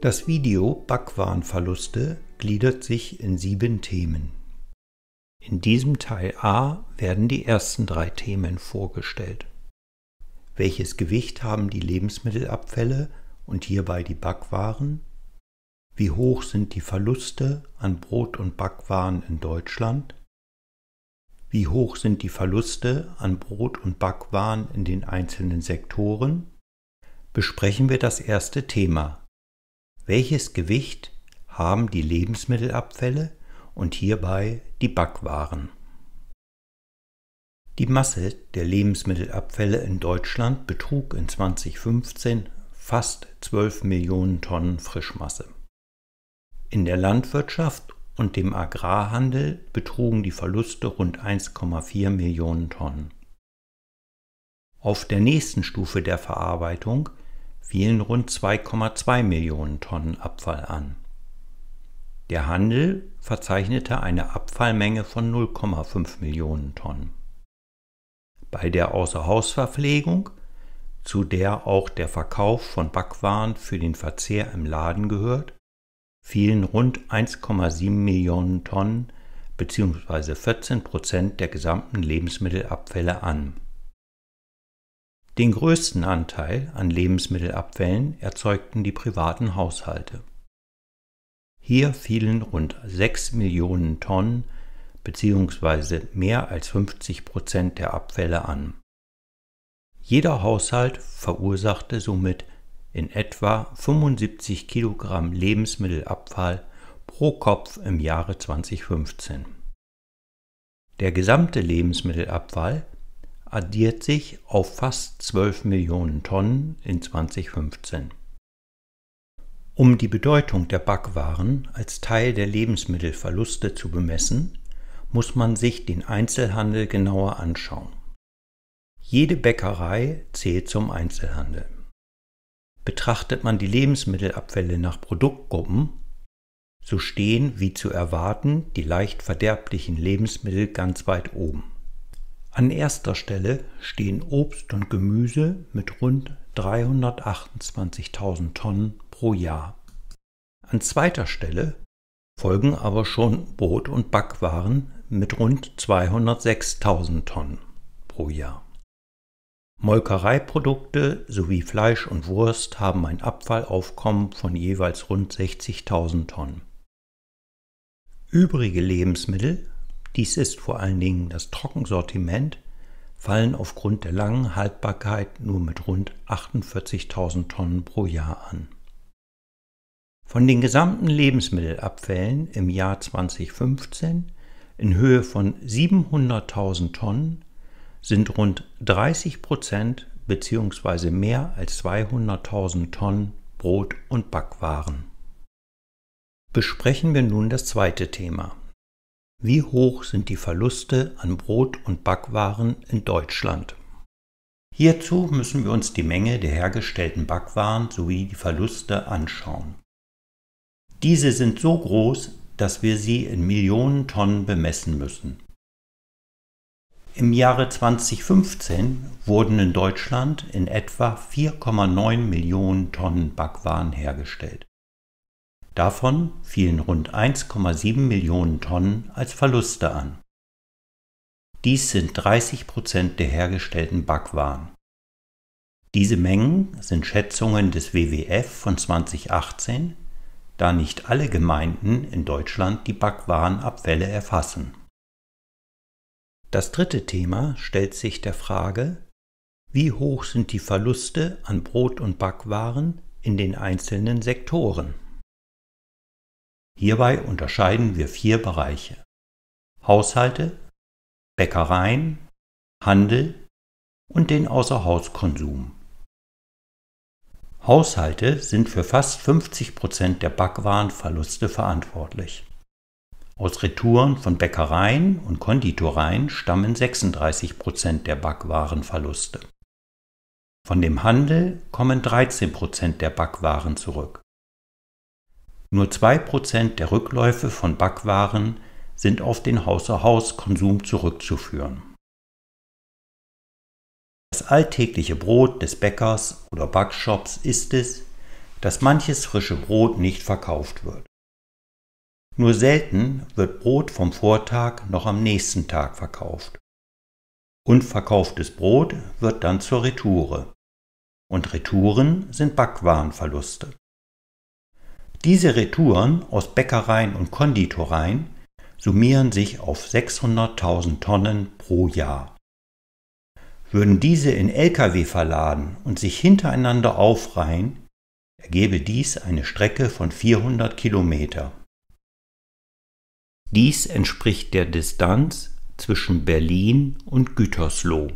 Das Video Backwarenverluste gliedert sich in sieben Themen. In diesem Teil A werden die ersten drei Themen vorgestellt. Welches Gewicht haben die Lebensmittelabfälle und hierbei die Backwaren? Wie hoch sind die Verluste an Brot- und Backwaren in Deutschland? Wie hoch sind die Verluste an Brot- und Backwaren in den einzelnen Sektoren? Besprechen wir das erste Thema, welches Gewicht haben die Lebensmittelabfälle und hierbei die Backwaren. Die Masse der Lebensmittelabfälle in Deutschland betrug in 2015 fast 12 Millionen Tonnen Frischmasse. In der Landwirtschaft und dem Agrarhandel betrugen die Verluste rund 1,4 Millionen Tonnen. Auf der nächsten Stufe der Verarbeitung fielen rund 2,2 Millionen Tonnen Abfall an. Der Handel verzeichnete eine Abfallmenge von 0,5 Millionen Tonnen. Bei der Außerhausverpflegung, zu der auch der Verkauf von Backwaren für den Verzehr im Laden gehört, fielen rund 1,7 Millionen Tonnen bzw. 14 Prozent der gesamten Lebensmittelabfälle an. Den größten Anteil an Lebensmittelabfällen erzeugten die privaten Haushalte. Hier fielen rund 6 Millionen Tonnen bzw. mehr als 50 Prozent der Abfälle an. Jeder Haushalt verursachte somit in etwa 75 Kilogramm Lebensmittelabfall pro Kopf im Jahre 2015. Der gesamte Lebensmittelabfall addiert sich auf fast 12 Millionen Tonnen in 2015. Um die Bedeutung der Backwaren als Teil der Lebensmittelverluste zu bemessen, muss man sich den Einzelhandel genauer anschauen. Jede Bäckerei zählt zum Einzelhandel. Betrachtet man die Lebensmittelabfälle nach Produktgruppen, so stehen, wie zu erwarten, die leicht verderblichen Lebensmittel ganz weit oben. An erster Stelle stehen Obst und Gemüse mit rund 328.000 Tonnen pro Jahr. An zweiter Stelle folgen aber schon Brot- und Backwaren mit rund 206.000 Tonnen pro Jahr. Molkereiprodukte sowie Fleisch und Wurst haben ein Abfallaufkommen von jeweils rund 60.000 Tonnen. Übrige Lebensmittel dies ist vor allen Dingen das Trockensortiment, fallen aufgrund der langen Haltbarkeit nur mit rund 48.000 Tonnen pro Jahr an. Von den gesamten Lebensmittelabfällen im Jahr 2015 in Höhe von 700.000 Tonnen sind rund 30 Prozent bzw. mehr als 200.000 Tonnen Brot- und Backwaren. Besprechen wir nun das zweite Thema, wie hoch sind die Verluste an Brot- und Backwaren in Deutschland? Hierzu müssen wir uns die Menge der hergestellten Backwaren sowie die Verluste anschauen. Diese sind so groß, dass wir sie in Millionen Tonnen bemessen müssen. Im Jahre 2015 wurden in Deutschland in etwa 4,9 Millionen Tonnen Backwaren hergestellt. Davon fielen rund 1,7 Millionen Tonnen als Verluste an. Dies sind 30 Prozent der hergestellten Backwaren. Diese Mengen sind Schätzungen des WWF von 2018, da nicht alle Gemeinden in Deutschland die Backwarenabfälle erfassen. Das dritte Thema stellt sich der Frage, wie hoch sind die Verluste an Brot- und Backwaren in den einzelnen Sektoren? Hierbei unterscheiden wir vier Bereiche. Haushalte, Bäckereien, Handel und den Außerhauskonsum. Haushalte sind für fast 50 Prozent der Backwarenverluste verantwortlich. Aus Retouren von Bäckereien und Konditoreien stammen 36 Prozent der Backwarenverluste. Von dem Handel kommen 13 Prozent der Backwaren zurück. Nur 2% der Rückläufe von Backwaren sind auf den Haus-zu-Haus-Konsum zurückzuführen. Das alltägliche Brot des Bäckers oder Backshops ist es, dass manches frische Brot nicht verkauft wird. Nur selten wird Brot vom Vortag noch am nächsten Tag verkauft. Unverkauftes Brot wird dann zur Retoure. Und Retouren sind Backwarenverluste. Diese Retouren aus Bäckereien und Konditoreien summieren sich auf 600.000 Tonnen pro Jahr. Würden diese in Lkw verladen und sich hintereinander aufreihen, ergebe dies eine Strecke von 400 Kilometer. Dies entspricht der Distanz zwischen Berlin und Gütersloh.